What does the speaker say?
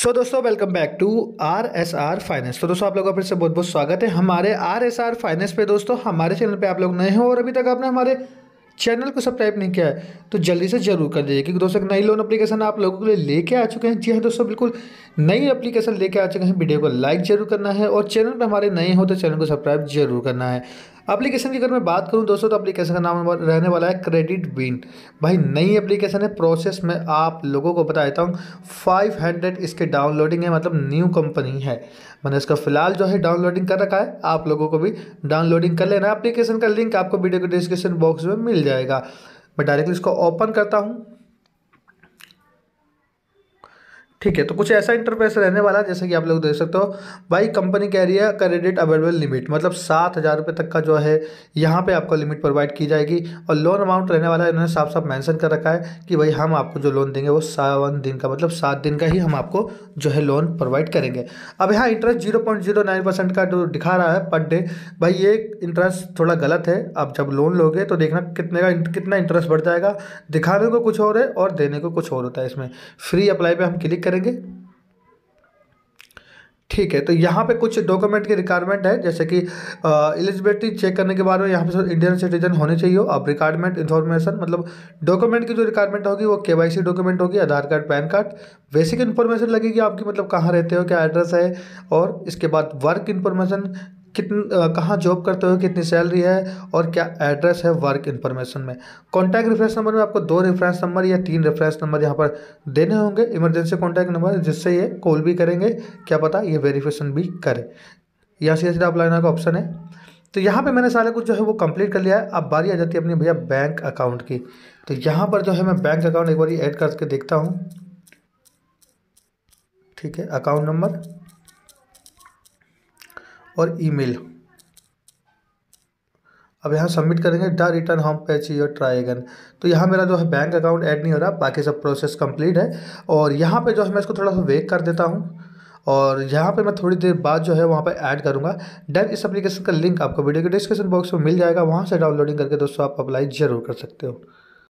सो so, दोस्तों welcome back to R S R finance तो दोस्तों आप लोगों का फिर से बहुत बहुत स्वागत है हमारे आर एस आर फाइनेंस पे दोस्तों हमारे चैनल पे आप लोग नए हो और अभी तक आपने हमारे चैनल को सब्सक्राइब नहीं किया है तो जल्दी से जरूर कर दीजिए क्योंकि दोस्तों नई लोन एप्लीकेशन आप लोगों के लिए लेके आ चुके हैं जी हाँ दोस्तों बिल्कुल नई एप्लीकेशन लेके आ चुके हैं वीडियो को लाइक जरूर करना है और चैनल पर हमारे नए हो तो चैनल को सब्सक्राइब जरूर करना है एप्लीकेशन की अगर मैं बात करूं दोस्तों तो एप्लीकेशन का नाम रहने वाला है क्रेडिट बीन भाई नई एप्लीकेशन है प्रोसेस में आप लोगों को बता देता हूँ फाइव हंड्रेड इसके डाउनलोडिंग है मतलब न्यू कंपनी है मैंने इसका फिलहाल जो है डाउनलोडिंग कर रखा है आप लोगों को भी डाउनलोडिंग कर लेना एप्लीकेशन का लिंक आपको वीडियो के डिस्क्रिप्शन बॉक्स में मिल जाएगा मैं डायरेक्टली इसको ओपन करता हूँ ठीक है तो कुछ ऐसा इंटरफेस रहने वाला है जैसे कि आप लोग देख सकते हो भाई कंपनी कह रही है क्रेडिट अवेलेबल लिमिट मतलब सात हज़ार रुपये तक का जो है यहाँ पे आपको लिमिट प्रोवाइड की जाएगी और लोन अमाउंट रहने वाला है इन्होंने साफ साफ मेंशन कर रखा है कि भाई हम आपको जो लोन देंगे वो सावन दिन का मतलब सात दिन का ही हम आपको जो है लोन प्रोवाइड करेंगे अब यहाँ इंटरेस्ट जीरो का जो दिखा रहा है पर डे भाई ये इंटरेस्ट थोड़ा गलत है आप जब लोन लोगे तो देखना कितने का कितना इंटरेस्ट बढ़ जाएगा दिखाने को कुछ और है और देने को कुछ और होता है इसमें फ्री अप्लाई पर हम क्लिक करेंगे ठीक है तो यहाँ पे कुछ डॉक्यूमेंट की रिक्वायरमेंट है जैसे कि एलिजिबिलिटी चेक करने के बारे में यहाँ पे सर इंडियन सिटीजन होने चाहिए अब रिक्वायरमेंट इन्फॉर्मेशन मतलब डॉक्यूमेंट की जो रिक्वायरमेंट होगी वो के वाई डॉक्यूमेंट होगी Aadhaar card PAN card basic information लगेगी आपकी मतलब कहाँ रहते हो क्या एड्रेस है और इसके बाद वर्क इन्फॉर्मेशन कितन कहाँ जॉब करते हो कितनी सैलरी है और क्या एड्रेस है वर्क इन्फॉर्मेशन में कॉन्टैक्ट रेफरेंस नंबर में आपको दो रेफरेंस नंबर या तीन रेफरेंस नंबर यहाँ पर देने होंगे इमरजेंसी कॉन्टैक्ट नंबर जिससे ये कॉल भी करेंगे क्या पता ये वेरिफिकेशन भी करें यहाँ सीधा सीधा लाइन का ऑप्शन है तो यहाँ पे मैंने सारे कुछ जो है वो कंप्लीट कर लिया है अब बारी आ जाती है अपनी भैया बैंक अकाउंट की तो यहाँ पर जो है मैं बैंक अकाउंट एक बार ऐड करके देखता हूँ ठीक है अकाउंट नंबर और ईमेल अब यहाँ सबमिट करेंगे the return home page your try again तो यहाँ मेरा जो है बैंक अकाउंट ऐड नहीं हो रहा बाकी सब प्रोसेस कंप्लीट है और यहाँ पे जो है मैं इसको थोड़ा सा वेक कर देता हूँ और यहाँ पे मैं थोड़ी देर बाद जो है वहाँ पे ऐड करूँगा डेन इस एप्लीकेशन का लिंक आपको वीडियो के डिस्क्रिप्शन बॉक्स में मिल जाएगा वहाँ से डाउनलोडिंग करके दोस्तों आप अप्लाई जरूर कर सकते हो